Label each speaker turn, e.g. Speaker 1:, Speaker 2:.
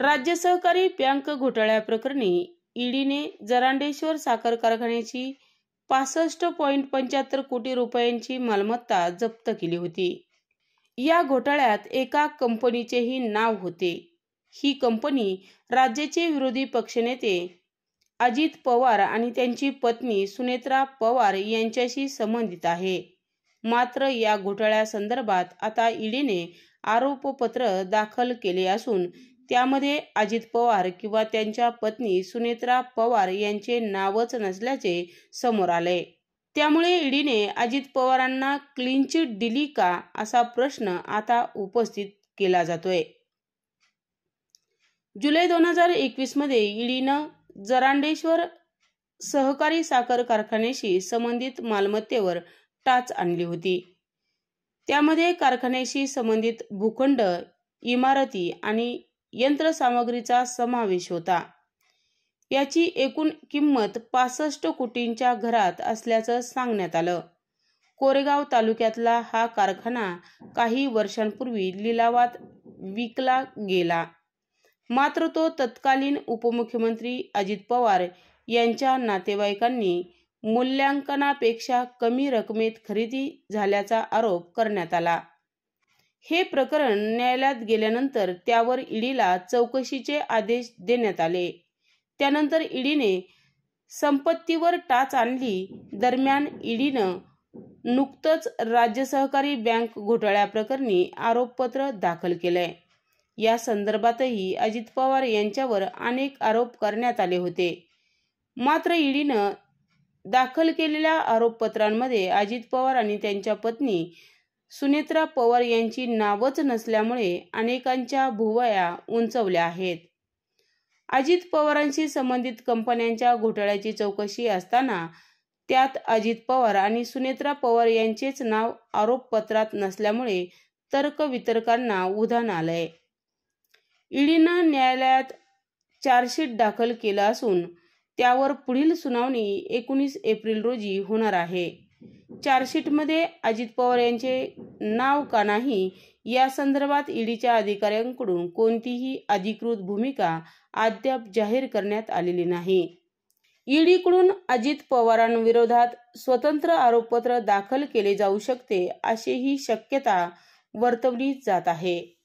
Speaker 1: राज्य सहकारी बँक घोटाळ्याप्रकरणी ईडीने जरांडेश्वर साखर कारखान्याची पासष्ट पॉईंट पंच्याहत्तर कोटी रुपयांची मालमत्ता जप्त केली होती या घोटाळ्यात एका कंपनीचेही नाव होते ही कंपनी राज्याचे विरोधी पक्षनेते अजित पवार आणि त्यांची पत्नी सुनेत्रा पवार यांच्याशी संबंधित आहे मात्र या घोटाळ्यासंदर्भात आता ईडीने आरोपपत्र दाखल केले असून त्यामध्ये अजित पवार किंवा त्यांच्या पत्नी सुनेत्रा पवार यांचे नावच नसल्याचे समोर आले त्यामुळे ईडीने अजित पवारांना क्लीन चिट दिली का असा प्रश्न आता उपस्थित केला जातोय जुलै दोन हजार एकवीस मध्ये ईडीनं जरांडेश्वर सहकारी साखर कारखान्याशी संबंधित मालमत्तेवर टाच आणली होती त्यामध्ये कारखान्याशी संबंधित भूखंड इमारती आणि यंत्रसामग्रीचा समावेश होता याची एकूण किंमत पासष्ट कोटींच्या घरात असल्याचं सांगण्यात आलं कोरेगाव तालुक्यातला हा कारखाना काही वर्षांपूर्वी लिलावात विकला गेला मात्र तो तत्कालीन उपमुख्यमंत्री अजित पवार यांच्या नातेवाईकांनी मूल्यांकनापेक्षा कमी रकमेत खरेदी झाल्याचा आरोप करण्यात आला हे प्रकरण न्यायालयात गेल्यानंतर त्यावर ईडीला चौकशीचे आदेश देण्यात आले त्यानंतर ईडीने संपत्तीवर टाच आणली दरम्यान ईडीनं नुकतंच राज्य सहकारी बँक घोटाळ्याप्रकरणी आरोपपत्र दाखल केलंय या संदर्भातही अजित पवार यांच्यावर अनेक आरोप करण्यात आले होते मात्र ईडीनं दाखल केलेल्या आरोपपत्रांमध्ये अजित पवार आणि त्यांच्या पत्नी सुनेत्रा पवार यांची नावच नसल्यामुळे अनेकांच्या भुवया उंचवल्या आहेत अजित पवारांशी संबंधित कंपन्यांच्या घोटाळ्याची चौकशी असताना त्यात अजित पवार आणि सुनेत्रा पवार यांचेच नाव आरोपपत्रात नसल्यामुळे तर्कवितर्कांना उधाण आलंय ईडीनं न्यायालयात चार्जशीट दाखल केलं असून त्यावर पुढील सुनावणी एकोणीस एप्रिल रोजी होणार आहे चार्जशीटमध्ये अजित पवार यांचे नाव का नाही या संदर्भात ईडीच्या अधिकाऱ्यांकडून कोणतीही अधिकृत भूमिका अद्याप जाहीर करण्यात आलेली नाही ईडीकडून अजित पवारांविरोधात स्वतंत्र आरोपपत्र दाखल केले जाऊ शकते अशीही शक्यता वर्तवली जात आहे